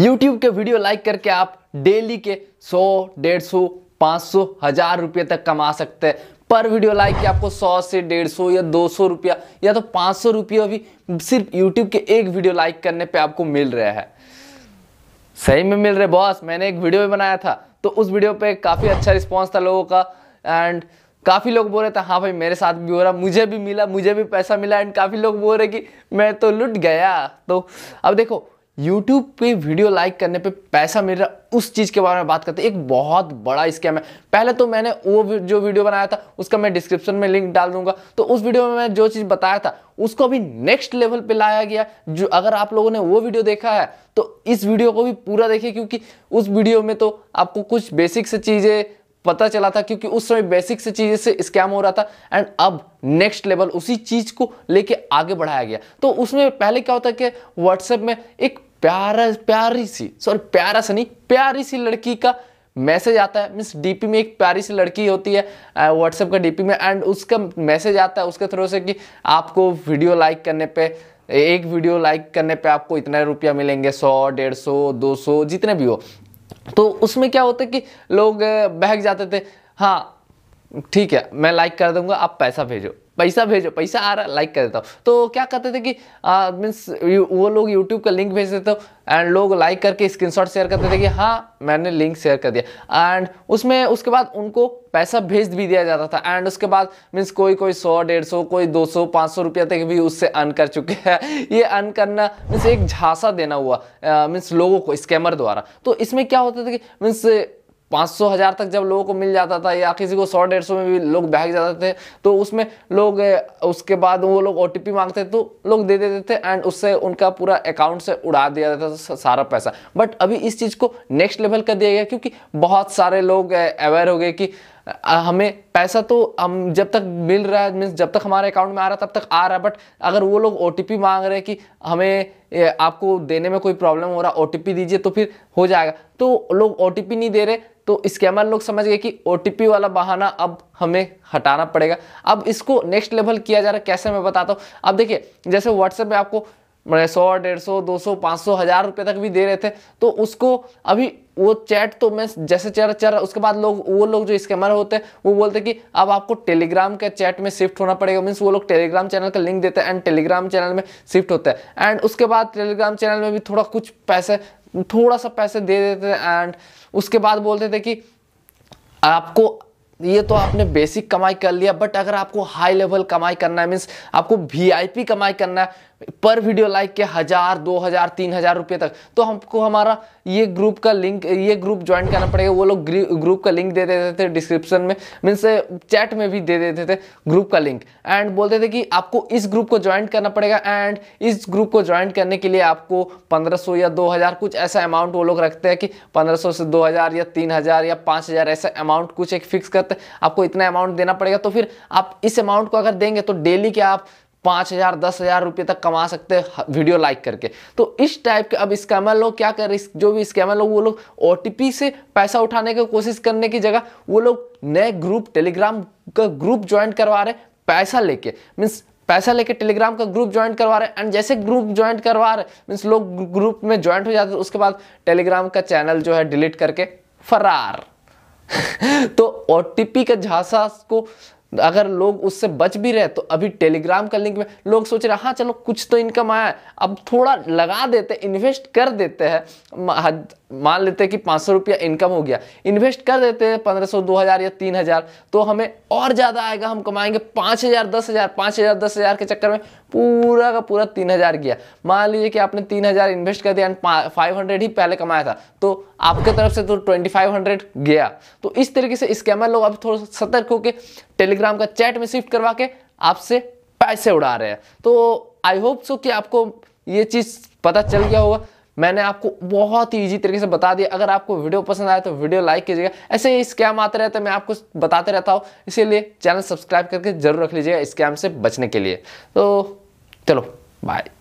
YouTube के video like करके आप डेली के सौ डेढ़ सौ पाँच सौ हजार रुपये तक कमा सकते हैं पर वीडियो लाइक के आपको सौ से डेढ़ सौ या दो सौ रुपया या तो पाँच सौ रुपया भी सिर्फ यूट्यूब के एक वीडियो लाइक करने पे आपको मिल रहा है सही में मिल रहे बॉस मैंने एक वीडियो भी बनाया था तो उस वीडियो पे काफ़ी अच्छा रिस्पॉन्स था लोगों का एंड काफ़ी लोग बोल रहे थे हाँ भाई मेरे साथ भी हो रहा मुझे भी मिला मुझे भी पैसा मिला एंड काफ़ी लोग बोल रहे कि मैं तो लुट गया तो अब देखो यूट्यूब पे वीडियो लाइक करने पे पैसा मिल रहा उस चीज़ के बारे में बात करते हैं एक बहुत बड़ा स्कैम है पहले तो मैंने वो जो वीडियो बनाया था उसका मैं डिस्क्रिप्शन में लिंक डाल दूंगा तो उस वीडियो में मैं जो चीज़ बताया था उसको अभी नेक्स्ट लेवल पे लाया गया जो अगर आप लोगों ने वो वीडियो देखा है तो इस वीडियो को भी पूरा देखिए क्योंकि उस वीडियो में तो आपको कुछ बेसिक से चीज़ें पता चला था क्योंकि उस समय बेसिक से चीजें से स्कैम हो रहा था एंड अब नेक्स्ट लेवल उसी चीज को लेके आगे बढ़ाया गया तो उसमें पहले क्या होता है कि व्हाट्सएप में एक प्यारा प्यारी सी सॉरी प्यारा सा नहीं प्यारी सी लड़की का मैसेज आता है मीन्स डीपी में एक प्यारी सी लड़की होती है व्हाट्सएप का डीपी में एंड उसका मैसेज आता है उसके थ्रू से कि आपको वीडियो लाइक करने पे एक वीडियो लाइक करने पे आपको इतना रुपया मिलेंगे सौ डेढ़ सौ दो सौ जितने भी हो तो उसमें क्या होता है कि लोग बहक जाते थे हाँ ठीक है मैं लाइक कर दूंगा आप पैसा भेजो पैसा भेजो पैसा आ रहा लाइक कर देता हूँ तो क्या करते थे कि मीन्स वो लोग यूट्यूब का लिंक भेज देते एंड लोग लाइक करके स्क्रीनशॉट शेयर करते थे कि हाँ मैंने लिंक शेयर कर दिया एंड उसमें उसके बाद उनको पैसा भेज भी दिया जाता था एंड उसके बाद मीन्स कोई कोई सौ डेढ़ सौ कोई दो सौ पाँच सौ रुपया तक भी उससे अर्न कर चुके हैं ये अर्न करना मीन्स एक झांसा देना हुआ मीन्स लोगों को स्कैमर द्वारा तो इसमें क्या होता था कि मीन्स पाँच सौ हज़ार तक जब लोगों को मिल जाता था या किसी को सौ डेढ़ सौ में भी लोग बहक जाते थे तो उसमें लोग उसके बाद वो लोग ओ मांगते तो लोग दे देते थे एंड उससे उनका पूरा अकाउंट से उड़ा दिया जाता था सारा पैसा बट अभी इस चीज़ को नेक्स्ट लेवल कर दिया गया क्योंकि बहुत सारे लोग अवेयर हो गए कि हमें पैसा तो हम जब तक मिल रहा है मीन्स जब तक हमारे अकाउंट में आ रहा है तब तक आ रहा है बट अगर वो लोग ओ मांग रहे हैं कि हमें आपको देने में कोई प्रॉब्लम हो रहा ओ दीजिए तो फिर हो जाएगा तो लोग ओ नहीं दे रहे तो स्कैमर लोग समझ गए कि ओ वाला बहाना अब हमें हटाना पड़ेगा अब इसको नेक्स्ट लेवल किया जा रहा है कैसे मैं बताता हूँ अब देखिए जैसे व्हाट्सएप में आपको मैं सौ डेढ़ सौ दो सौ पाँच सौ हज़ार रुपये तक भी दे रहे थे तो उसको अभी वो चैट तो मैं जैसे चल चल रहा उसके बाद लोग वो लोग जो स्कैमर होते हैं वो बोलते कि अब आपको टेलीग्राम के चैट में शिफ्ट होना पड़ेगा मीन्स वो लोग टेलीग्राम चैनल का लिंक देते हैं एंड टेलीग्राम चैनल में शिफ्ट होता है एंड उसके बाद टेलीग्राम चैनल में भी थोड़ा कुछ पैसे थोड़ा सा पैसे दे देते हैं एंड उसके बाद बोलते थे कि आपको ये तो आपने बेसिक कमाई कर लिया बट अगर आपको हाई लेवल कमाई करना है मीन्स आपको वीआईपी कमाई करना है पर वीडियो लाइक के हज़ार दो हज़ार तीन हज़ार रुपये तक तो हमको हमारा ये ग्रुप का लिंक ये ग्रुप ज्वाइन करना पड़ेगा वो लोग ग्रुप का लिंक दे देते थे डिस्क्रिप्शन में मीन्स चैट में भी दे देते थे ग्रुप का लिंक एंड बोलते थे कि आपको इस ग्रुप को ज्वाइन करना पड़ेगा एंड इस ग्रुप को ज्वाइन करने के लिए आपको पंद्रह या दो कुछ ऐसा अमाउंट वो लोग रखते हैं कि पंद्रह से दो या तीन या पाँच ऐसा अमाउंट कुछ एक फिक्स कर तक आपको इतना अमाउंट देना पड़ेगा तो फिर आप इस अमाउंट को अगर देंगे तो डेली के आप पाँच हज़ार दस हज़ार रुपये तक कमा सकते हैं वीडियो लाइक करके तो इस टाइप के अब स्कैमर लोग क्या कर रहे हैं जो भी स्कैमर लोग वो लोग ओ से पैसा उठाने की कोशिश करने की जगह वो लोग नए ग्रुप टेलीग्राम का ग्रुप ज्वाइन करवा रहे पैसा लेके मीन्स पैसा लेके टेलीग्राम का ग्रुप ज्वाइन करवा रहे हैं एंड जैसे ग्रुप ज्वाइन करवा रहे मीन्स लोग ग्रुप में ज्वाइन हो जाते हैं तो उसके बाद टेलीग्राम का चैनल जो है डिलीट करके फरार तो ओ का झांसा को अगर लोग उससे बच भी रहे तो अभी टेलीग्राम का लिंक में लोग सोच रहे हाँ चलो कुछ तो इनकम आया है अब थोड़ा लगा देते इन्वेस्ट कर देते हैं मान लेते हैं कि पाँच सौ रुपया इनकम हो गया इन्वेस्ट कर देते हैं पंद्रह सौ दो हज़ार या तीन हज़ार तो हमें और ज़्यादा आएगा हम कमाएंगे पाँच हज़ार दस हज़ार पाँच हज़ार दस हज़ार के चक्कर में पूरा का पूरा तीन हज़ार गया मान लीजिए कि आपने तीन हज़ार इन्वेस्ट कर दिया एंड फाइव हंड्रेड ही पहले कमाया था तो आपके तरफ से तो ट्वेंटी फाइव हंड्रेड गया तो इस तरीके से स्कैमर लोग अब थोड़ा सतर्क होकर टेलीग्राम का चैट में शिफ्ट करवा के आपसे पैसे उड़ा रहे हैं तो आई होप सो कि आपको ये चीज़ पता चल गया होगा मैंने आपको बहुत ही ईजी तरीके से बता दिया अगर आपको वीडियो पसंद आए तो वीडियो लाइक कीजिएगा ऐसे ही स्कैम आते रहते मैं आपको बताते रहता हूँ इसीलिए चैनल सब्सक्राइब करके जरूर रख लीजिएगा स्कैम से बचने के लिए तो चलो बाय